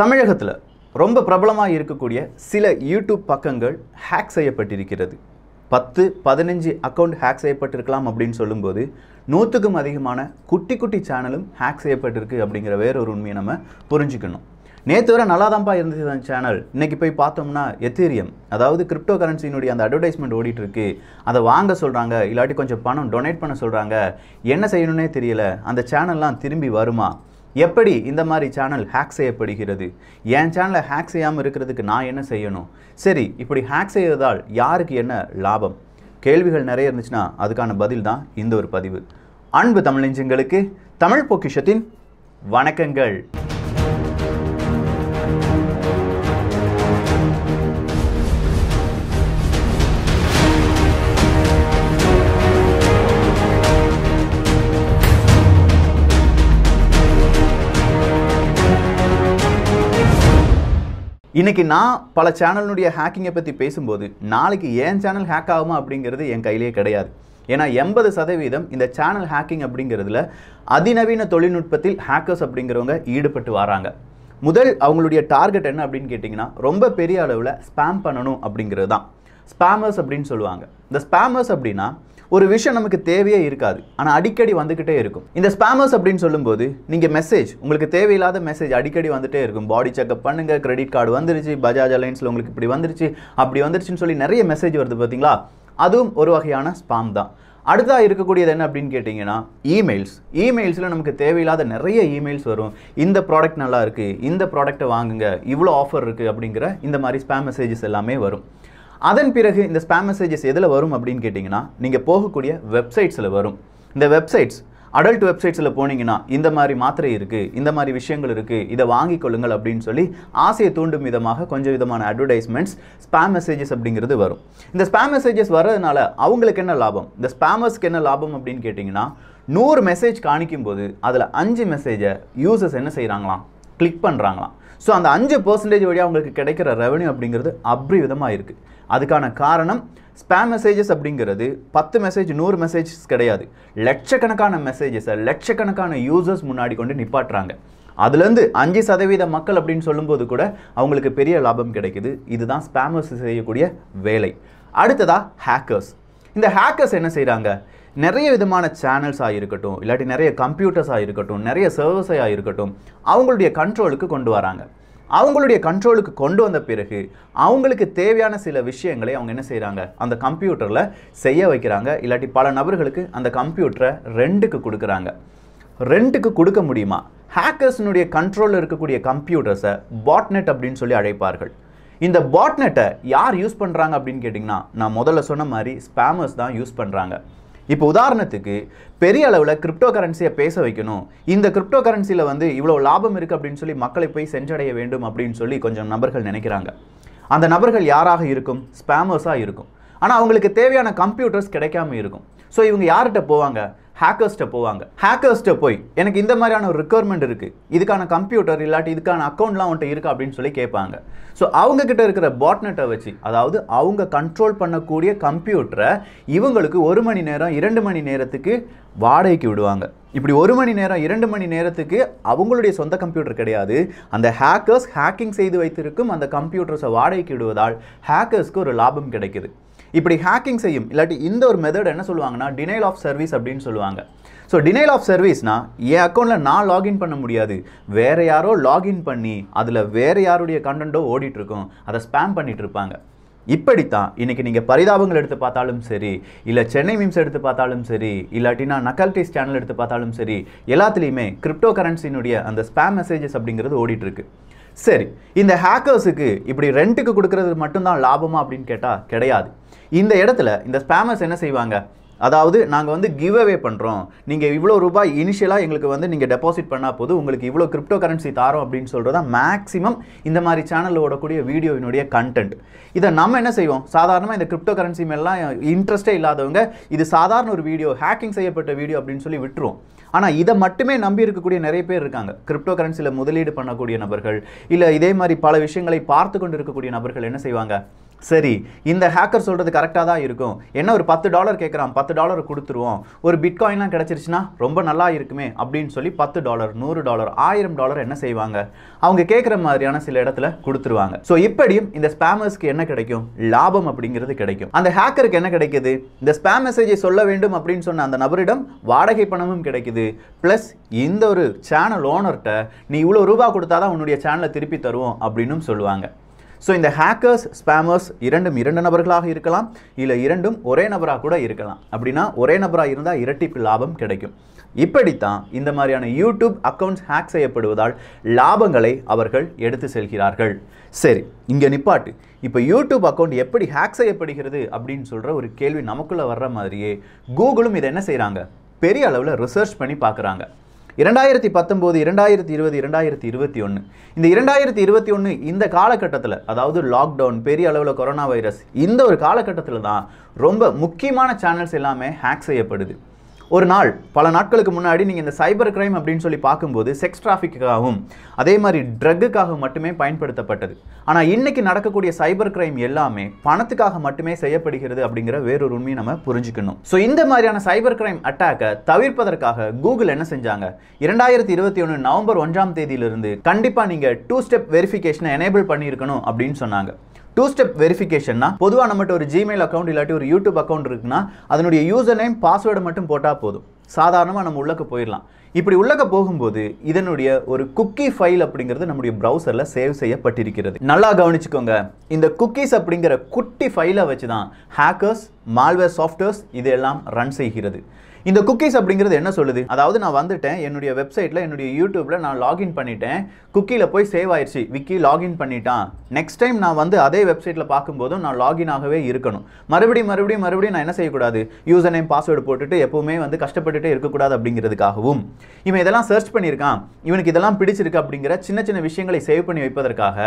தமிழகத்தில் ரொம்ப பிரபலமாக இருக்கக்கூடிய சில யூடியூப் பக்கங்கள் ஹேக் செய்யப்பட்டிருக்கிறது பத்து பதினஞ்சு அக்கௌண்ட் ஹேக் செய்யப்பட்டிருக்கலாம் அப்படின்னு சொல்லும்போது நூற்றுக்கும் அதிகமான குட்டி குட்டி சேனலும் ஹேக் செய்யப்பட்டிருக்கு அப்படிங்கிற ஒரு உண்மையை நம்ம புரிஞ்சுக்கணும் நேற்று வரை நல்லா தான்ப்பா இருந்துச்சு அந்த சேனல் இன்றைக்கி போய் பார்த்தோம்னா எத்தீரியம் அதாவது கிரிப்டோ கரன்சினுடைய அந்த அட்வர்டைஸ்மெண்ட் ஓடிட்டுருக்கு அதை வாங்க சொல்கிறாங்க இல்லாட்டி கொஞ்சம் பணம் டொனேட் பண்ண சொல்கிறாங்க என்ன செய்யணுன்னே தெரியல அந்த சேனல்லாம் திரும்பி வருமா எப்படி இந்த மாதிரி சேனல் ஹேக் செய்யப்படுகிறது என் சேனலை ஹேக் செய்யாமல் இருக்கிறதுக்கு நான் என்ன செய்யணும் சரி இப்படி ஹேக் செய்வதால் யாருக்கு என்ன லாபம் கேள்விகள் நிறைய இருந்துச்சுன்னா அதுக்கான பதில் தான் இந்த ஒரு பதிவு அன்பு தமிழஞ்சங்களுக்கு தமிழ் பொக்கிஷத்தின் வணக்கங்கள் இன்றைக்கி நான் பல சேனலுடைய ஹேக்கிங்கை பற்றி பேசும்போது நாளைக்கு ஏன் சேனல் ஹேக் ஆகுமா அப்படிங்கிறது என் கையிலே கிடையாது ஏன்னா எண்பது சதவீதம் இந்த சேனல் ஹேக்கிங் அப்படிங்கிறதுல அதிநவீன தொழில்நுட்பத்தில் ஹேக்கர்ஸ் அப்படிங்கிறவங்க ஈடுபட்டு வராங்க முதல் அவங்களுடைய டார்கெட் என்ன அப்படின்னு கேட்டிங்கன்னா ரொம்ப பெரிய அளவில் ஸ்பேம் பண்ணணும் அப்படிங்கிறது தான் ஸ்பேமர்ஸ் அப்படின்னு சொல்லுவாங்க இந்த ஸ்பேமர்ஸ் அப்படின்னா ஒரு விஷயம் நமக்கு தேவையே இருக்காது ஆனால் அடிக்கடி வந்துக்கிட்டே இருக்கும் இந்த ஸ்பேமர்ஸ் அப்படின்னு சொல்லும்போது நீங்கள் மெசேஜ் உங்களுக்கு தேவையில்லாத மெசேஜ் அடிக்கடி வந்துட்டே இருக்கும் பாடி செக்அப் பண்ணுங்கள் கிரெடிட் கார்டு வந்துருச்சு பஜாஜ் அலைன்ஸில் உங்களுக்கு இப்படி வந்துருச்சு அப்படி வந்துருச்சுன்னு சொல்லி நிறைய மெசேஜ் வருது பார்த்தீங்களா அதுவும் ஒரு வகையான ஸ்பாம் தான் அடுத்ததாக இருக்கக்கூடியது என்ன அப்படின்னு கேட்டிங்கன்னா இமெயில்ஸ் இமெயில்ஸில் நமக்கு தேவையில்லாத நிறைய இமெயில்ஸ் வரும் இந்த ப்ராடக்ட் நல்லா இருக்குது இந்த ப்ராடக்ட்டை வாங்குங்க இவ்வளோ ஆஃபர் இருக்குது அப்படிங்கிற இந்த மாதிரி ஸ்பேம் மெசேஜஸ் எல்லாமே வரும் அதன் பிறகு இந்த ஸ்பேம் மெசேஜஸ் எதில் வரும் அப்படின்னு கேட்டிங்கன்னா நீங்கள் போகக்கூடிய வெப்சைட்ஸில் வரும் இந்த வெப்சைட்ஸ் அடல்ட் வெப்சைட்ஸில் போனீங்கன்னா இந்த மாதிரி மாத்திரை இருக்குது இந்த மாதிரி விஷயங்கள் இருக்குது இதை வாங்கி கொள்ளுங்கள் அப்படின்னு சொல்லி ஆசையை தூண்டும் விதமாக கொஞ்சம் விதமான அட்வர்டைஸ்மெண்ட்ஸ் ஸ்பேம் மெசேஜஸ் அப்படிங்கிறது வரும் இந்த ஸ்பேம் மெசேஜஸ் வர்றதுனால அவங்களுக்கு என்ன லாபம் இந்த ஸ்பேமர்ஸ்க்கு என்ன லாபம் அப்படின்னு கேட்டிங்கன்னா நூறு மெசேஜ் காணிக்கும் போது அதில் அஞ்சு மெசேஜை யூசர்ஸ் என்ன செய்கிறாங்களாம் கிளிக் பண்ணுறாங்களாம் ஸோ அந்த அஞ்சு பர்சன்டேஜ் வழியாக அவங்களுக்கு கிடைக்கிற ரெவன்யூ அப்படிங்கிறது அப்படி விதமாக இருக்குது அதுக்கான காரணம் ஸ்பேம் மெசேஜஸ் அப்படிங்கிறது பத்து மெசேஜ் நூறு மெசேஜஸ் கிடையாது லட்சக்கணக்கான மெசேஜஸை லட்சக்கணக்கான யூசர்ஸ் முன்னாடி கொண்டு நிப்பாட்டுறாங்க அதுலேருந்து அஞ்சு சதவீத மக்கள் அப்படின்னு சொல்லும்போது கூட அவங்களுக்கு பெரிய லாபம் கிடைக்குது இதுதான் ஸ்பேமர்ஸ் செய்யக்கூடிய வேலை அடுத்ததாக ஹேக்கர்ஸ் இந்த ஹேக்கர்ஸ் என்ன செய்கிறாங்க நிறைய விதமான சேனல்ஸாக இருக்கட்டும் இல்லாட்டி நிறைய கம்ப்யூட்டர்ஸாக இருக்கட்டும் நிறைய சர்வஸாக இருக்கட்டும் அவங்களுடைய கண்ட்ரோலுக்கு கொண்டு வராங்க அவங்களுடைய கண்ட்ரோலுக்கு கொண்டு வந்த பிறகு அவங்களுக்கு தேவையான சில விஷயங்களை அவங்க என்ன செய்கிறாங்க அந்த கம்ப்யூட்டரில் செய்ய வைக்கிறாங்க இல்லாட்டி பல நபர்களுக்கு அந்த கம்ப்யூட்டரை ரெண்டுக்கு கொடுக்குறாங்க ரெண்டுக்கு கொடுக்க முடியுமா ஹேக்கர்ஸினுடைய கண்ட்ரோலில் இருக்கக்கூடிய கம்ப்யூட்டர்ஸை பாட்நெட் அப்படின்னு சொல்லி அழைப்பார்கள் இந்த பாட்நெட்டை யார் யூஸ் பண்ணுறாங்க அப்படின்னு கேட்டிங்கன்னா நான் முதல்ல சொன்ன மாதிரி ஸ்பேமர்ஸ் தான் யூஸ் பண்ணுறாங்க இப்போ உதாரணத்துக்கு பெரிய அளவில் கிரிப்டோ கரன்சியை பேச வைக்கணும் இந்த கிரிப்டோ கரன்சியில் வந்து இவ்வளோ லாபம் இருக்குது அப்படின்னு சொல்லி மக்களை போய் சென்றடைய வேண்டும் அப்படின்னு சொல்லி கொஞ்சம் நபர்கள் நினைக்கிறாங்க அந்த நபர்கள் யாராக இருக்கும் ஸ்பேமர்ஸாக இருக்கும் ஆனால் அவங்களுக்கு தேவையான கம்ப்யூட்டர்ஸ் கிடைக்காம இருக்கும் ஸோ இவங்க யார்கிட்ட போவாங்க ஹேக்கர்ஸ்ட்டை போவாங்க ஹேக்கர்ஸ்ட்டை போய் எனக்கு இந்த மாதிரியான ஒரு ரிக்குவயர்மெண்ட் இருக்குது இதுக்கான கம்ப்யூட்டர் இல்லாட்டி இதுக்கான அக்கௌண்ட்லாம் அவன்கிட்ட இருக்கா அப்படின்னு சொல்லி கேட்பாங்க ஸோ அவங்கக்கிட்ட இருக்கிற பாட்நெட்டை வச்சு அதாவது அவங்க கண்ட்ரோல் பண்ணக்கூடிய கம்ப்யூட்டரை இவங்களுக்கு ஒரு மணி நேரம் இரண்டு மணி நேரத்துக்கு வாடகைக்கு விடுவாங்க இப்படி ஒரு மணி நேரம் இரண்டு மணி நேரத்துக்கு அவங்களுடைய சொந்த கம்ப்யூட்டர் கிடையாது அந்த ஹேக்கர்ஸ் ஹேக்கிங் செய்து வைத்திருக்கும் அந்த கம்ப்யூட்டர்ஸை வாடகைக்கு விடுவதால் ஹேக்கர்ஸ்க்கு ஒரு லாபம் கிடைக்குது இப்படி ஹேக்கிங் செய்யும் இல்லாட்டி இந்த ஒரு மெதட் என்ன சொல்லுவாங்கன்னா டினைல் ஆஃப் சர்வீஸ் அப்படின்னு சொல்லுவாங்க ஸோ டினைல் ஆஃப் சர்வீஸ்னா என் அக்கௌண்ட்டில் நான் லாகின் பண்ண முடியாது வேறு யாரோ லாகின் பண்ணி அதில் வேறு யாருடைய கண்டென்ட்டோ ஓடிட்டுருக்கோம் அதை ஸ்பேம் பண்ணிகிட்டு இருப்பாங்க இப்படித்தான் இன்றைக்கி நீங்கள் பரிதாபங்கள் எடுத்து பார்த்தாலும் சரி இல்லை சென்னை மீம்ஸ் எடுத்து பார்த்தாலும் சரி இல்லாட்டினா நக்கல்டிஸ் சேனல் எடுத்து பார்த்தாலும் சரி எல்லாத்துலேயுமே கிரிப்டோ கரன்சினுடைய அந்த ஸ்பேம் மெசேஜஸ் அப்படிங்கிறது ஓடிட்டுருக்கு சரி இந்த ஹேக்கர்ஸுக்கு இப்படி ரெண்ட்டுக்கு கொடுக்கறது மட்டும்தான் லாபமாக அப்படின்னு கேட்டால் கிடையாது இந்த இடத்துல இந்த ஸ்பேமர்ஸ் என்ன செய்வாங்க அதாவது நாங்கள் வந்து கிவ் அவே பண்ணுறோம் நீங்கள் இவ்வளோ ரூபாய் இனிஷியலாக எங்களுக்கு வந்து நீங்கள் டெபாசிட் பண்ணால் போது உங்களுக்கு இவ்வளோ கிரிப்டோ கரன்சி தாரோம் அப்படின்னு சொல்கிறதா மேக்ஸிமம் இந்த மாதிரி சேனலில் ஓடக்கூடிய வீடியோவினுடைய கண்டென்ட் இதை நம்ம என்ன செய்வோம் சாதாரணமாக இந்த கிரிப்டோ கரன்சி மேலாம் இன்ட்ரெஸ்ட்டே இல்லாதவங்க இது சாதாரண ஒரு வீடியோ ஹேக்கிங் செய்யப்பட்ட வீடியோ அப்படின்னு சொல்லி விட்டுருவோம் ஆனால் இதை மட்டுமே நம்பி இருக்கக்கூடிய நிறைய பேர் இருக்காங்க கிரிப்டோ கரன்சியில் முதலீடு பண்ணக்கூடிய நபர்கள் இல்லை இதே மாதிரி பல விஷயங்களை பார்த்து கொண்டு இருக்கக்கூடிய நபர்கள் என்ன செய்வாங்க சரி இந்த ஹேக்கர் சொல்கிறது கரெக்டாக தான் இருக்கும் என்ன ஒரு பத்து டாலர் கேட்குறான் பத்து டாலர் கொடுத்துருவோம் ஒரு பிட்காயின்லாம் கிடச்சிருச்சுன்னா ரொம்ப நல்லா இருக்குமே அப்படின்னு சொல்லி பத்து டாலர் நூறு டாலர் ஆயிரம் டாலர் என்ன செய்வாங்க அவங்க கேட்குற மாதிரியான சில இடத்துல கொடுத்துருவாங்க ஸோ இப்படியும் இந்த ஸ்பேமர்ஸ்க்கு என்ன கிடைக்கும் லாபம் அப்படிங்கிறது கிடைக்கும் அந்த ஹேக்கருக்கு என்ன கிடைக்குது இந்த ஸ்பேம் மெசேஜை சொல்ல வேண்டும் அப்படின்னு சொன்ன அந்த நபரிடம் வாடகை பணமும் கிடைக்குது ப்ளஸ் இந்த ஒரு சேனல் ஓனர்கிட்ட நீ இவ்வளோ ரூபா கொடுத்தாதான் உன்னுடைய சேனலை திருப்பி தருவோம் அப்படின்னும் சொல்லுவாங்க ஸோ இந்த ஹேக்கர்ஸ் ஸ்பேமர்ஸ் இரண்டும் இரண்டு நபர்களாக இருக்கலாம் இல்லை இரண்டும் ஒரே நபராக கூட இருக்கலாம் அப்படின்னா ஒரே நபராக இருந்தால் இரட்டிப்பு லாபம் கிடைக்கும் இப்படித்தான் இந்த மாதிரியான யூடியூப் அக்கௌண்ட்ஸ் ஹேக் செய்யப்படுவதால் லாபங்களை அவர்கள் எடுத்து செல்கிறார்கள் சரி இங்கே நிப்பாட்டு இப்போ யூடியூப் அக்கௌண்ட் எப்படி ஹேக் செய்யப்படுகிறது அப்படின்னு சொல்கிற ஒரு கேள்வி நமக்குள்ளே வர்ற மாதிரியே கூகுளும் இதை என்ன செய்கிறாங்க பெரிய அளவில் ரிசர்ச் பண்ணி பார்க்குறாங்க இரண்டாயிரத்தி பத்தொம்போது இரண்டாயிரத்தி இருபது இரண்டாயிரத்தி இருபத்தி ஒன்று இந்த இரண்டாயிரத்தி இருபத்தி ஒன்று இந்த காலகட்டத்தில் அதாவது லாக்டவுன் பெரிய அளவில் கொரோனா வைரஸ் இந்த ஒரு காலகட்டத்தில் தான் ரொம்ப முக்கியமான சேனல்ஸ் எல்லாமே ஹேக் செய்யப்படுது ஒரு நாள் பல நாட்களுக்கு முன்னாடி நீங்கள் இந்த சைபர் கிரைம் அப்படின்னு சொல்லி பார்க்கும்போது செக்ஸ் டிராஃபிக்காகவும் அதே மாதிரி ட்ரக்குக்காக மட்டுமே பயன்படுத்தப்பட்டது ஆனால் இன்றைக்கி நடக்கக்கூடிய சைபர் கிரைம் எல்லாமே பணத்துக்காக மட்டுமே செய்யப்படுகிறது அப்படிங்கிற வேறொரு உண்மையை நம்ம புரிஞ்சுக்கணும் ஸோ இந்த மாதிரியான சைபர் கிரைம் அட்டாக்கை தவிர்ப்பதற்காக கூகுள் என்ன செஞ்சாங்க இரண்டாயிரத்தி இருபத்தி ஒன்று நவம்பர் ஒன்றாம் தேதியிலிருந்து கண்டிப்பாக நீங்கள் டூ ஸ்டெப் வெரிஃபிகேஷனை எனேபிள் பண்ணியிருக்கணும் அப்படின்னு சொன்னாங்க டூ ஸ்டெப் வெரிஃபிகேஷன்னா பொதுவாக நம்மகிட்ட ஒரு ஜிமெயில் அக்கௌண்ட் இல்லாட்டி ஒரு யூடியூப் அக்கௌண்ட் இருக்குன்னா அதனுடைய யூசர் நேம் பாஸ்வேர்டு மட்டும் போட்டால் போதும் சாதாரணமாக நம்ம உள்ளக்கு போயிடலாம் இப்படி உள்ளக போகும்போது இதனுடைய ஒரு குக்கி ஃபைல் அப்படிங்கிறது நம்முடைய ப்ரௌசரில் சேவ் செய்யப்பட்டிருக்கிறது நல்லா கவனிச்சுக்கோங்க இந்த குக்கீஸ் அப்படிங்கிற குட்டி ஃபைலை வச்சு தான் ஹேக்கர்ஸ் மால்வேர் சாஃப்ட்வேர்ஸ் இதெல்லாம் ரன் செய்கிறது இந்த குக்கீஸ் அப்படிங்கிறது என்ன சொல்லுது அதாவது நான் வந்துட்டேன் என்னுடைய வெப்சைட்டில் என்னுடைய யூடியூப்பில் நான் லாகின் பண்ணிட்டேன் குக்கியில் போய் சேவ் ஆயிடுச்சு விக்கி லாகின் பண்ணிட்டான் நெக்ஸ்ட் டைம் நான் வந்து அதே வெப்சைட்டில் பார்க்கும்போதும் நான் லாகின் ஆகவே இருக்கணும் மறுபடியும் மறுபடியும் மறுபடியும் நான் என்ன செய்யக்கூடாது யூசர் நேம் பாஸ்வேர்டு போட்டுட்டு எப்போவுமே வந்து கஷ்டப்பட்டுட்டே இருக்கக்கூடாது அப்படிங்கிறதுக்காகவும் இவன் இதெல்லாம் சர்ச் பண்ணியிருக்கான் இவனுக்கு இதெல்லாம் பிடிச்சிருக்கு அப்படிங்கிற சின்ன சின்ன விஷயங்களை சேவ் பண்ணி வைப்பதற்காக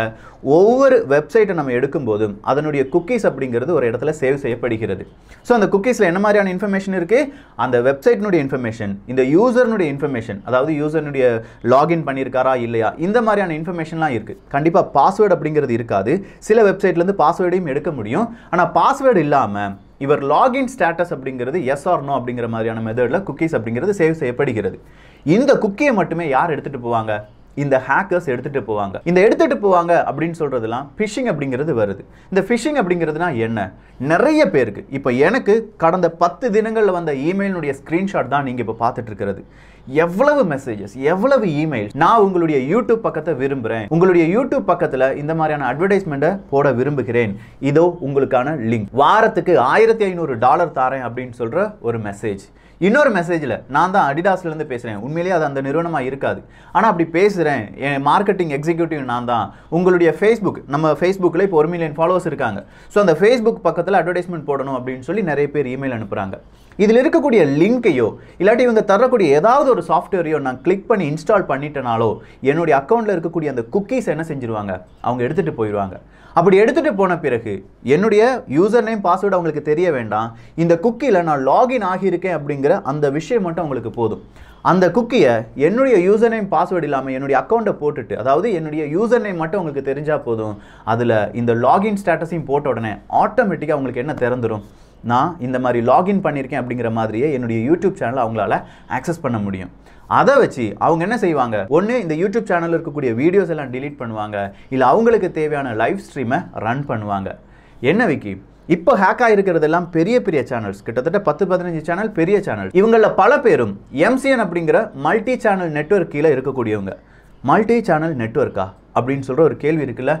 ஒவ்வொரு வெப்சைட்டை நம்ம எடுக்கும்போதும் அதனுடைய குக்கீஸ் அப்படிங்கிறது ஒரு இடத்துல சேவ் செய்யப்படுகிறது ஸோ அந்த குக்கீஸில் என்ன மாதிரியான இன்ஃபர்மேஷன் இருக்குது அந்த வெப்சைட்னுடைய இன்ஃபர்மேஷன் இந்த யூசர்னுடைய இன்ஃபர்மேஷன் அதாவது யூசர்னுடைய லாகின் பண்ணியிருக்காரா இல்லையா இந்த மாதிரியான இன்ஃபர்மேஷன்லாம் இருக்குது கண்டிப்பாக பாஸ்வேர்டு அப்படிங்கிறது இருக்காது சில வெப்சைட்லேருந்து பாஸ்வேர்டையும் எடுக்க முடியும் ஆனால் பாஸ்வேர்டு இல்லாமல் இவர் லாகின் ஸ்டேட்டஸ் அப்படிங்கிறது எஸ் ஆர் நோ அப்படிங்கிற மாதிரியான மெதடில் குக்கீஸ் அப்படிங்கிறது சேவ் செய்யப்படுகிறது இந்த குக்கியை மட்டுமே யார் எடுத்துகிட்டு போவாங்க இந்த ஹேக்கர்ஸ் எடுத்துகிட்டு போவாங்க இந்த எடுத்துகிட்டு போவாங்க அப்படின்னு சொல்கிறதுலாம் ஃபிஷிங் அப்படிங்கிறது வருது இந்த ஃபிஷிங் அப்படிங்கிறதுனா என்ன நிறைய பேருக்கு இப்போ எனக்கு கடந்த பத்து தினங்களில் வந்த இமெயிலினுடைய ஸ்க்ரீன்ஷாட் தான் நீங்கள் இப்போ பார்த்துட்டு இருக்கிறது எவ்வளவு மெசேஜஸ் எவ்வளவு இமெயில் நான் உங்களுடைய யூடியூப் பக்கத்தை விரும்புகிறேன் உங்களுடைய யூடியூப் பக்கத்தில் இந்த மாதிரியான அட்வர்டைஸ்மெண்ட்டை போட விரும்புகிறேன் இதோ உங்களுக்கான லிங்க் வாரத்துக்கு ஆயிரத்தி ஐநூறு டாலர் தாரேன் அப்படின்னு சொல்கிற ஒரு மெசேஜ் இன்னொரு மெசேஜில் நான் தான் அடிடாஸ்லேருந்து பேசுகிறேன் உண்மையிலேயே அது அந்த நிறுவனமாக இருக்காது ஆனால் அப்படி பேசுகிறேன் என் மார்க்கெட்டிங் எக்ஸிக்யூட்டிவ் நான் தான் உங்களுடைய ஃபேஸ்புக் நம்ம ஃபேஸ்புக்கில் இப்போ ஒரு மில்லியன் ஃபாலோவர்ஸ் இருக்காங்க ஸோ அந்த ஃபேஸ்புக் பக்கத்தில் அட்வர்டைஸ்மெண்ட் போடணும் அப்படின்னு சொல்லி நிறைய பேர் இமெயில் அனுப்புகிறாங்க இதில் இருக்கக்கூடிய லிங்க்கையோ இல்லாட்டி இவங்க தரக்கூடிய ஏதாவது ஒரு சாஃப்ட்வேரையோ நான் கிளிக் பண்ணி இன்ஸ்டால் பண்ணிட்டனாலோ என்னுடைய அக்கௌண்ட்டில் இருக்கக்கூடிய அந்த குக்கீஸ் என்ன செஞ்சுருவாங்க அவங்க எடுத்துகிட்டு போயிடுவாங்க அப்படி எடுத்துகிட்டு போன பிறகு என்னுடைய யூசர் நேம் பாஸ்வேர்டு அவங்களுக்கு தெரிய வேண்டாம் இந்த குக்கியில் நான் லாகின் ஆகியிருக்கேன் அப்படிங்கிற அந்த விஷயம் மட்டும் அவங்களுக்கு போதும் அந்த குக்கியை என்னுடைய யூசர் நேம் பாஸ்வேர்டு இல்லாமல் என்னுடைய அக்கௌண்ட்டை போட்டுட்டு அதாவது என்னுடைய யூசர் நேம் மட்டும் உங்களுக்கு தெரிஞ்சால் போதும் அதில் இந்த லாகின் ஸ்டேட்டஸையும் போட்ட உடனே ஆட்டோமேட்டிக்காக அவங்களுக்கு என்ன திறந்துடும் நான் இந்த மாதிரி லாகின் பண்ணியிருக்கேன் அப்படிங்கிற மாதிரியே என்னுடைய யூடியூப் சேனலை அவங்களால ஆக்சஸ் பண்ண முடியும் அதை வச்சு அவங்க என்ன செய்வாங்க ஒன்று இந்த யூடியூப் சேனலில் இருக்கக்கூடிய வீடியோஸ் எல்லாம் டிலீட் பண்ணுவாங்க இல்லை அவங்களுக்கு தேவையான லைவ் ஸ்ட்ரீமை ரன் பண்ணுவாங்க என்ன விக்கி இப்போ ஹேக் ஆகிருக்கிறதெல்லாம் பெரிய பெரிய சேனல்ஸ் கிட்டத்தட்ட பத்து பதினஞ்சு சேனல் பெரிய சேனல் இவங்களில் பல பேரும் எம்சிஎன் அப்படிங்கிற மல்டி சேனல் நெட்ஒர்க் கீழே இருக்கக்கூடியவங்க மல்டி சேனல் நெட்ஒர்க்கா அப்படின்னு சொல்கிற ஒரு கேள்வி இருக்குல்ல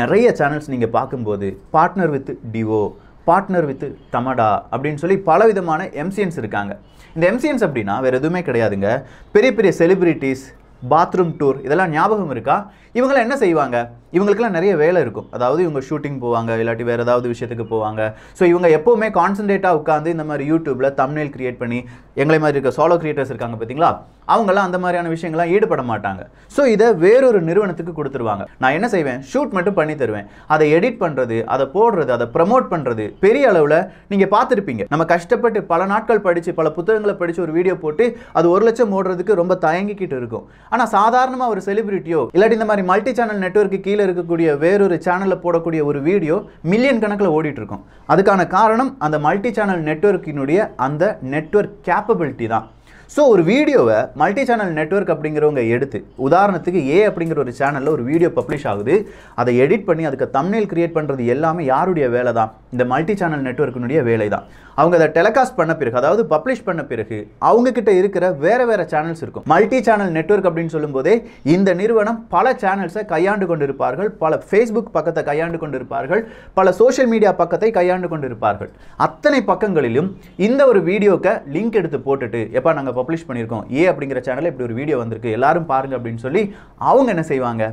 நிறைய சேனல்ஸ் நீங்கள் பார்க்கும்போது partner with Divo partner with Tamada அப்படின்னு சொல்லி பலவிதமான எம்சிஎன்ஸ் இருக்காங்க இந்த எம்சிஎன்ஸ் அப்படின்னா வேறு எதுவுமே கிடையாதுங்க பெரிய பெரிய செலிப்ரிட்டிஸ் பாத்ரூம் டூர் இதெல்லாம் ஞாபகம் இருக்கா இவங்களாம் என்ன செய்வாங்க இவங்களுக்குலாம் நிறைய வேலை இருக்கும் அதாவது இவங்க ஷூட்டிங் போவாங்க இல்லாட்டி வேறு ஏதாவது விஷயத்துக்கு போவாங்க ஸோ இவங்க எப்போவுமே கான்சன்ட்ரேட்டாக உட்காந்து இந்த மாதிரி யூடியூப்பில் தமிழில் கிரியேட் பண்ணி எங்களை மாதிரி இருக்க சோலோ கிரியேட்டர்ஸ் இருக்காங்க பார்த்தீங்களா அவங்களாம் அந்த மாதிரியான விஷயங்கள்லாம் ஈடுபட மாட்டாங்க ஸோ இதை வேறொரு நிறுவனத்துக்கு கொடுத்துருவாங்க நான் என்ன செய்வேன் ஷூட் மட்டும் பண்ணி தருவேன் அதை எடிட் பண்ணுறது அதை போடுறது அதை ப்ரமோட் பண்ணுறது பெரிய அளவில் நீங்கள் பார்த்துருப்பீங்க நம்ம கஷ்டப்பட்டு பல நாட்கள் படித்து பல புத்தகங்களை படித்து ஒரு வீடியோ போட்டு அது ஒரு லட்சம் ஓடுறதுக்கு ரொம்ப தயங்கிக்கிட்டு இருக்கும் ஆனால் சாதாரணமாக ஒரு செலிபிரிட்டியோ இல்லாட்டி இந்த மாதிரி மல்டி சேனல் நெட்ஒர்க்கு கீழே இருக்கக்கூடிய வேறொரு சேனலில் போடக்கூடிய ஒரு வீடியோ மில்லியன் கணக்கில் ஓடிட்டுருக்கோம் அதுக்கான காரணம் அந்த மல்டி சேனல் நெட்ஒர்க்கினுடைய அந்த நெட்ஒர்க் கேப்பபிலிட்டி தான் ஸோ ஒரு வீடியோவை மல்டி சேனல் நெட்ஒர்க் அப்படிங்கிறவங்க எடுத்து உதாரணத்துக்கு ஏ அப்படிங்கிற ஒரு சேனலில் ஒரு வீடியோ பப்ளிஷ் ஆகுது அதை எடிட் பண்ணி அதுக்கு தம்னேல் கிரியேட் பண்ணுறது எல்லாமே யாருடைய வேலை தான் இந்த மல்டி சேனல் நெட்ஒர்க்கினுடைய வேலை தான் அவங்க அதை டெலிகாஸ்ட் பண்ண பிறகு அதாவது பப்ளிஷ் பண்ண பிறகு அவங்கக்கிட்ட இருக்கிற வேறு வேறு சேனல்ஸ் இருக்கும் மல்டி சேனல் நெட்ஒர்க் அப்படின்னு சொல்லும்போதே இந்த நிறுவனம் பல சேனல்ஸை கையாண்டு கொண்டிருப்பார்கள் பல ஃபேஸ்புக் பக்கத்தை கையாண்டு கொண்டிருப்பார்கள் பல சோஷியல் மீடியா பக்கத்தை கையாண்டு கொண்டிருப்பார்கள் அத்தனை பக்கங்களிலும் இந்த ஒரு வீடியோக்கை லிங்க் எடுத்து போட்டுட்டு எப்போ நாங்கள் பப்ளிஷ் பண்ணியிருக்கோம் ஏ அப்படிங்கிற சேனலில் இப்படி ஒரு வீடியோ வந்திருக்கு எல்லாரும் பாருங்கள் அப்படின்னு சொல்லி அவங்க என்ன செய்வாங்க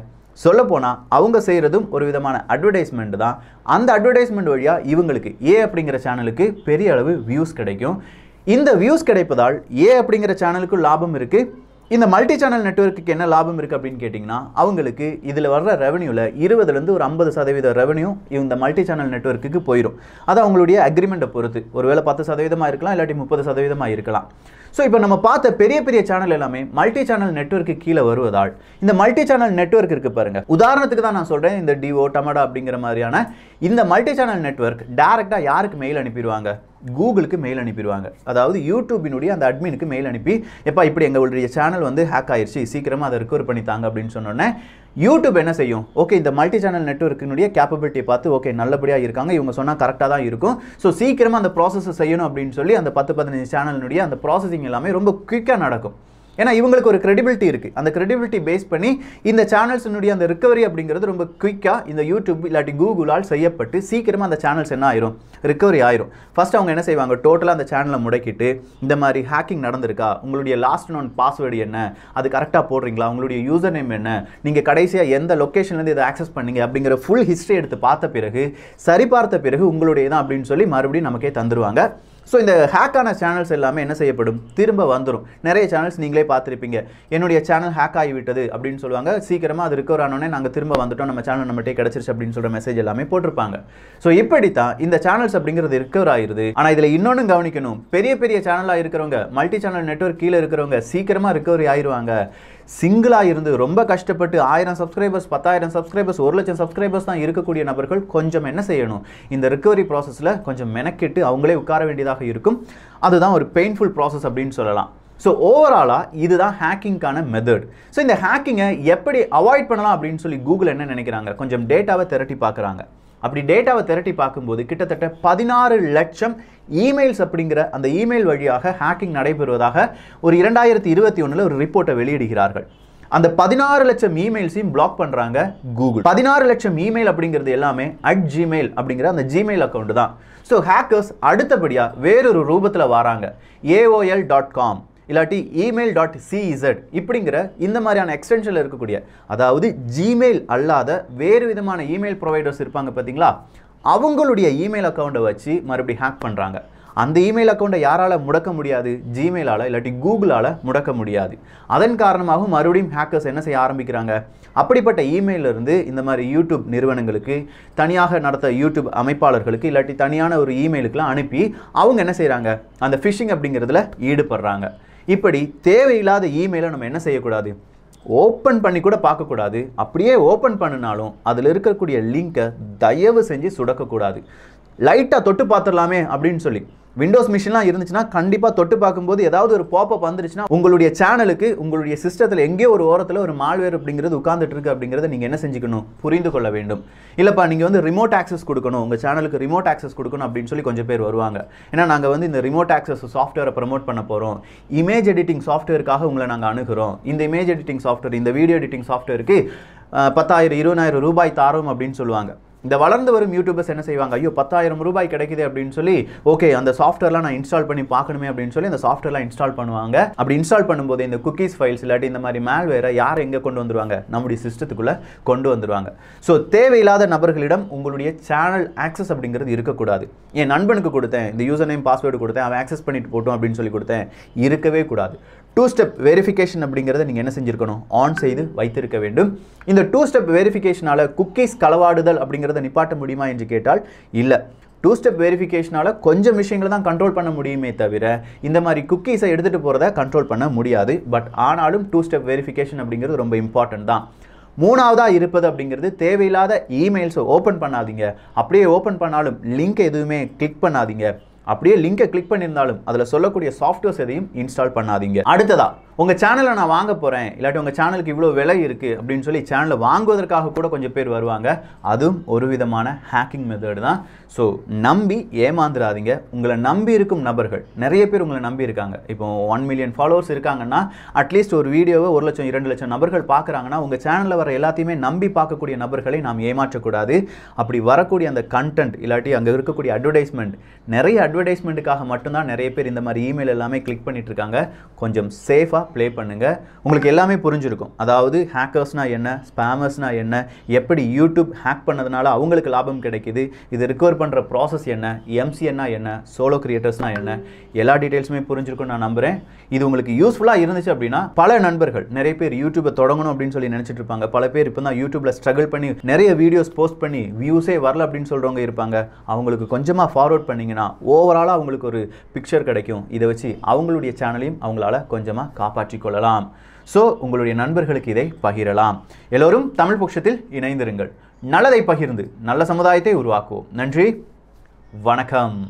சொல்லப்போனால் அவங்க செய்கிறதும் ஒரு விதமான அட்வர்டைஸ்மெண்ட் தான் அந்த அட்வர்டைஸ்மெண்ட் வழியாக இவங்களுக்கு ஏ அப்படிங்கிற சேனலுக்கு பெரிய அளவு வியூஸ் கிடைக்கும் இந்த வியூஸ் கிடைப்பதால் ஏ அப்படிங்கிற சேனலுக்கும் லாபம் இருக்குது இந்த மல்டி சேனல் நெட்ஒர்க்கு என்ன லாபம் இருக்குது அப்படின்னு கேட்டிங்கன்னா அவங்களுக்கு இதில் வர்ற ரெவன்யூவில் இருபதுலேருந்து ஒரு ஐம்பது சதவீத ரெவன்யூ இந்த மல்டி சேனல் நெட்ஒர்க்குக்கு போயிடும் அது அவங்களுடைய அக்ரிமெண்ட்டை பொறுத்து ஒருவேளை பத்து சதவீதமாக இருக்கலாம் இல்லாட்டி முப்பது சதவீதமாக இருக்கலாம் ஸோ இப்போ நம்ம பார்த்த பெரிய பெரிய சேனல் எல்லாமே மல்டி சேனல் நெட்ஒர்க்கு கீழே வருவதால் இந்த மல்டி சேனல் நெட்ஒர்க் இருக்குது பாருங்கள் உதாரணத்துக்கு தான் நான் சொல்கிறேன் இந்த டிஓ டமடா அப்படிங்கிற மாதிரியான இந்த மல்டி சேனல் நெட்ஒர்க் டேரெக்டாக யாருக்கு மெயில் அனுப்பிடுவாங்க கூகுளுக்கு மெயில் அனுப்பிடுவாங்க அதாவது யூடியூபினுடைய அந்த அட்மினுக்கு மெயில் அனுப்பி எப்போ இப்படி எங்களுடைய சேனல் வந்து ஹேக் ஆயிடுச்சு சீக்கிரமாக அதை பண்ணி பண்ணித்தாங்க அப்படின்னு சொன்னோன்னே யூடியூப் என்ன செய்யும் ஓகே இந்த மல்டி சேனல் நெட்ஒர்க்கினுடைய கேப்பபிலிட்டி பார்த்து ஓகே நல்லபடியாக இருக்காங்க இவங்க சொன்னால் கரெக்டாக தான் இருக்கும் ஸோ சீக்கிரமாக அந்த ப்ராசஸ் செய்யணும் அப்படின்னு சொல்லி அந்த பத்து பதினஞ்சு சேனலினுடைய அந்த ப்ராசஸிங் எல்லாமே ரொம்ப குயிக்காக நடக்கும் ஏன்னா இவங்களுக்கு ஒரு கிரெடிபிலிட்டி இருக்குது அந்த கிரெடிபிலிட்டி பேஸ் பண்ணி இந்த சேனல்ஸினுடைய அந்த ரிக்கவரி அப்படிங்கிறது ரொம்ப குயிக்காக இந்த யூடியூப் இல்லாட்டி கூகுளால் செய்யப்பட்டு சீக்கிரமாக அந்த சேனல்ஸ் என்ன ஆயிரும் ரிக்கவரி ஆயிரும் ஃபஸ்ட் அவங்க என்ன செய்வாங்க டோட்டலாக அந்த சேனலை முடக்கிட்டு இந்த மாதிரி ஹேக்கிங் நடந்திருக்கா உங்களுடைய லாஸ்ட் நோன் பாஸ்வேர்டு என்ன அது கரெக்டாக போடுறீங்களா உங்களுடைய யூசர் நேம் என்ன நீங்கள் கடைசியாக எந்த லொக்கேஷன்லேருந்து இதை ஆக்சஸ் பண்ணீங்க அப்படிங்கிற ஃபுல் ஹிஸ்ட்ரி எடுத்து பார்த்த பிறகு சரி பார்த்த பிறகு உங்களுடைய தான் அப்படின்னு சொல்லி மறுபடியும் நமக்கே தந்துருவாங்க ஸோ இந்த ஹேக்கான சேனல்ஸ் எல்லாமே என்ன செய்யப்படும் திரும்ப வந்துடும் நிறைய சேனல்ஸ் நீங்களே பார்த்துருப்பீங்க என்னுடைய சேனல் ஹேக் ஆகிவிட்டது அப்படின்னு சொல்லுவாங்க சீக்கிரமாக அது ரிக்கவர் ஆனோடனே நாங்கள் திரும்ப வந்துட்டோம் நம்ம சேனல் நம்மகிட்டே கிடச்சிருச்சு அப்படின்னு சொல்கிற மெசேஜ் எல்லாமே போட்டிருப்பாங்க ஸோ இப்படித்தான் இந்த சேனல்ஸ் அப்படிங்கிறது ரிக்கவர் ஆயிருது ஆனால் இதில் இன்னொன்று கவனிக்கணும் பெரிய பெரிய சேனலாக இருக்கிறவங்க மல்டி சேனல் நெட்ஒர்க் கீழே இருக்கிறவங்க சீக்கிரமாக ரிக்கவரி ஆயிடுவாங்க சிங்கிளாக இருந்து ரொம்ப கஷ்டப்பட்டு ஆயிரம் சப்ஸ்கிரைபர்ஸ் பத்தாயிரம் சப்ஸ்கிரைபர்ஸ் ஒரு லட்சம் சப்ஸ்கிரைபர்ஸ் தான் இருக்கக்கூடிய நபர்கள் கொஞ்சம் என்ன செய்யணும் இந்த ரிக்கவரி ப்ராசஸில் கொஞ்சம் மெனக்கெட்டு அவங்களே உட்கார வேண்டியதாக இருக்கும் அதுதான் ஒரு பெயின்ஃபுல் ப்ராசஸ் அப்படின்னு சொல்லலாம் ஸோ ஓவராலாக இதுதான் ஹேக்கிங்கான மெத்தட் ஸோ இந்த ஹேக்கிங்கை எப்படி அவாய்ட் பண்ணலாம் அப்படின்னு சொல்லி கூகுள் என்ன நினைக்கிறாங்க கொஞ்சம் டேட்டாவை திரட்டி பார்க்குறாங்க அப்படி டேட்டாவை திரட்டி பார்க்கும்போது கிட்டத்தட்ட பதினாறு லட்சம் இமெயில்ஸ் அப்படிங்கிற அந்த இமெயில் வழியாக ஹேக்கிங் நடைபெறுவதாக ஒரு இரண்டாயிரத்தி இருபத்தி ஒன்றில் ஒரு ரிப்போர்ட்டை வெளியிடுகிறார்கள் அந்த பதினாறு லட்சம் இமெயில்ஸையும் பிளாக் பண்ணுறாங்க கூகுள் பதினாறு லட்சம் இமெயில் அப்படிங்கிறது எல்லாமே அட் ஜிமெயில் அப்படிங்கிற அந்த ஜிமெயில் அக்கௌண்ட் தான் ஸோ ஹேக்கர்ஸ் அடுத்தபடியாக வேறொரு ரூபத்தில் வராங்க ஏஓஎல் டாட் காம் இல்லாட்டி இமெயில் டாட் சிஇசட் இப்படிங்கிற இந்த மாதிரியான எக்ஸ்டென்ஷனில் இருக்கக்கூடிய அதாவது ஜிமெயில் அல்லாத வேறு விதமான இமெயில் ப்ரொவைடர்ஸ் இருப்பாங்க பார்த்தீங்களா அவங்களுடைய இமெயில் அக்கௌண்ட்டை வச்சு மறுபடியும் ஹேக் பண்ணுறாங்க அந்த இமெயில் அக்கௌண்ட்டை யாரால் முடக்க முடியாது ஜிமெயிலால் இல்லாட்டி கூகுளால் முடக்க முடியாது அதன் காரணமாக மறுபடியும் ஹேக்கர்ஸ் என்ன செய்ய ஆரம்பிக்கிறாங்க அப்படிப்பட்ட இமெயிலிருந்து இந்த மாதிரி யூடியூப் நிறுவனங்களுக்கு தனியாக நடத்த யூடியூப் அமைப்பாளர்களுக்கு இல்லாட்டி தனியான ஒரு இமெயிலுக்கெலாம் அனுப்பி அவங்க என்ன செய்கிறாங்க அந்த ஃபிஷிங் அப்படிங்கிறதுல ஈடுபடுறாங்க இப்படி தேவையில்லாத இமெயிலை நம்ம என்ன செய்யக்கூடாது ஓப்பன் பண்ணி கூட பார்க்கக்கூடாது அப்படியே ஓப்பன் பண்ணினாலும் அதில் இருக்கக்கூடிய லிங்கை தயவு செஞ்சு சுடக்கக்கூடாது லைட்டாக தொட்டு பார்த்துடலாமே அப்படின்னு சொல்லி விண்டோஸ் மிஷின்லாம் இருந்துச்சுன்னா கண்டிப்பாக தொட்டு பார்க்கும்போது ஏதாவது ஒரு பாப்பப் வந்துருச்சுன்னா உங்களுடைய சேனலுக்கு உங்களுடைய சிஸ்டத்தில் எங்கேயோ ஒரு ஓரத்தில் ஒரு மால்வேர் அப்படிங்கிறது உட்காந்துட்டு இருக்கு அப்படிங்கிறத நீங்கள் என்ன செஞ்சுக்கணும் புரிந்து கொள்ள வேண்டும் இல்லைப்பா நீங்கள் வந்து ரிமோட் ஆக்சஸ் கொடுக்கணும் உங்கள் சேனலுக்கு ரிமோட் ஆக்சஸ் கொடுக்கணும் அப்படின்னு சொல்லி கொஞ்சம் பேர் வருவாங்க ஏன்னா நாங்கள் வந்து இந்த ரிமோட் ஆக்சஸ் சாஃப்ட்வேரை ப்ரமோட் பண்ண போகிறோம் இமேஜ் எடிட்டிங் சாஃப்ட்வேருக்காக உங்களை நாங்கள் அணுகிறோம் இந்த இமேஜ் எடிட்டிங் சாஃப்ட்வேர் இந்த வீடியோ எடிட்டிங் சாஃப்ட்வேருக்கு பத்தாயிரம் இருபதாயிரம் ரூபாய் தாரோம் அப்படின்னு சொல்லுவாங்க இந்த வளர்ந்து வரும் யூடியூபர்ஸ் என்ன செய்வாங்க ஐயோ பத்தாயிரம் ரூபாய் கிடைக்குது அப்படின்னு சொல்லி ஓகே அந்த சாஃப்ட்வேர்லாம் நான் இன்ஸ்டால் பண்ணி பார்க்கணுமே அப்படின்னு சொல்லி அந்த சாஃப்ட்வேர்லாம் இன்ஸ்டால் பண்ணுவாங்க அப்படி இன்ஸ்டால் பண்ணும்போது இந்த குக்கீஸ் ஃபைல்ஸ் இல்லாட்டி இந்த மாதிரி மேல்வேரை யார் எங்கே கொண்டு வந்துருவாங்க நம்முடைய சிஸ்டத்துக்குள்ளே கொண்டு வந்துருவாங்க ஸோ தேவையில்லாத நபர்களிடம் உங்களுடைய சேனல் ஆக்சஸ் அப்படிங்கிறது இருக்கக்கூடாது என் நண்பனுக்கு கொடுத்தேன் இந்த யூசர் நேம் பாஸ்வேர்டு கொடுத்தேன் அவன் ஆக்சஸ் பண்ணிட்டு போட்டோம் அப்படின்னு சொல்லி கொடுத்தேன் இருக்கவே கூடாது டூ ஸ்டெப் வெரிஃபிகேஷன் அப்படிங்கிறத நீங்கள் என்ன செஞ்சுருக்கணும் ஆன் செய்து வைத்திருக்க வேண்டும் இந்த டூ ஸ்டெப் வெரிஃபிகேஷனால் குக்கீஸ் களவாடுதல் அப்படிங்கிறத நிப்பாட்ட முடியுமா என்று கேட்டால் இல்லை டூ ஸ்டெப் வெரிஃபிகேஷனால் கொஞ்சம் விஷயங்களை தான் கண்ட்ரோல் பண்ண முடியுமே தவிர இந்த மாதிரி குக்கீஸை எடுத்துகிட்டு போகிறத கண்ட்ரோல் பண்ண முடியாது பட் ஆனாலும் டூ ஸ்டெப் வெரிஃபிகேஷன் அப்படிங்கிறது ரொம்ப இம்பார்ட்டன்ட் தான் மூணாவதாக இருப்பது அப்படிங்கிறது தேவையில்லாத இமெயில்ஸை ஓப்பன் பண்ணாதீங்க அப்படியே ஓப்பன் பண்ணாலும் லிங்க் எதுவுமே கிளிக் பண்ணாதீங்க அப்படியே லிங்கை கிளிக் பண்ணியிருந்தாலும் அதில் சொல்லக்கூடிய சாஃப்ட்வேர்ஸ் எதையும் இன்ஸ்டால் பண்ணாதீங்க அடுத்ததா உங்கள் சேனலை நான் வாங்க போகிறேன் இல்லாட்டி உங்கள் சேனலுக்கு இவ்வளோ விலை இருக்குது அப்படின்னு சொல்லி சேனலை வாங்குவதற்காக கூட கொஞ்சம் பேர் வருவாங்க அதுவும் ஒரு விதமான ஹேக்கிங் மெத்தடு தான் ஸோ நம்பி ஏமாந்துடாதீங்க உங்களை நம்பி இருக்கும் நபர்கள் நிறைய பேர் உங்களை நம்பி இருக்காங்க இப்போ ஒன் மில்லியன் ஃபாலோவர்ஸ் இருக்காங்கன்னா அட்லீஸ்ட் ஒரு வீடியோவை ஒரு லட்சம் இரண்டு லட்சம் நபர்கள் பார்க்குறாங்கன்னா உங்கள் சேனலில் வர எல்லாத்தையுமே நம்பி பார்க்கக்கூடிய நபர்களை நாம் ஏமாற்றக்கூடாது அப்படி வரக்கூடிய அந்த கண்டென்ட் இல்லாட்டி அங்கே இருக்கக்கூடிய அட்வர்டைஸ்மெண்ட் நிறைய அட்வர்டைஸ்மெண்ட்டுக்காக மட்டும்தான் நிறைய பேர் இந்த மாதிரி இமெயில் எல்லாமே கிளிக் பண்ணிட்டு இருக்காங்க கொஞ்சம் சேஃபாக ப்ளே பண்ணுங்கள் உங்களுக்கு எல்லாமே புரிஞ்சிருக்கும் அதாவது ஹேக்கர்ஸ்னால் என்ன ஸ்பேமர்ஸ்னால் என்ன எப்படி யூடியூப் ஹேக் பண்ணதுனால அவங்களுக்கு லாபம் கிடைக்கிது இது ரிக்கவர் பண்ணுற ப்ராசஸ் என்ன எம்சிஎன்னா என்ன சோலோ கிரியேட்டர்ஸ்னால் என்ன எல்லா டீட்டெயில்ஸுமே புரிஞ்சிருக்கும் நான் நம்புகிறேன் இது உங்களுக்கு யூஸ்ஃபுல்லாக இருந்துச்சு அப்படின்னா பல நண்பர்கள் நிறைய பேர் யூடியூப்பை தொடங்கணும் அப்படின்னு சொல்லி நினச்சிட்டு இருப்பாங்க பல பேர் இப்போ தான் யூடியூப்பில் ஸ்ட்ரகிள் பண்ணி நிறைய வீடியோஸ் போஸ்ட் பண்ணி வியூஸே வரல அப்படின்னு சொல்கிறவங்க இருப்பாங்க அவங்களுக்கு கொஞ்சமாக ஃபார்வர்ட் பண்ணிங்கன்னா ஓவராலாக அவங்களுக்கு ஒரு பிக்சர் கிடைக்கும் இதை வச்சு அவங்களுடைய சேனலையும் அவங்களால கொஞ்சமாக காப்பி காப்பாற்றிக் கொள்ளலாம் ஸோ உங்களுடைய நண்பர்களுக்கு இதை பகிரலாம் எல்லோரும் தமிழ் பட்சத்தில் இணைந்திருங்கள் நல்லதை பகிர்ந்து நல்ல சமுதாயத்தை உருவாக்குவோம் நன்றி வணக்கம்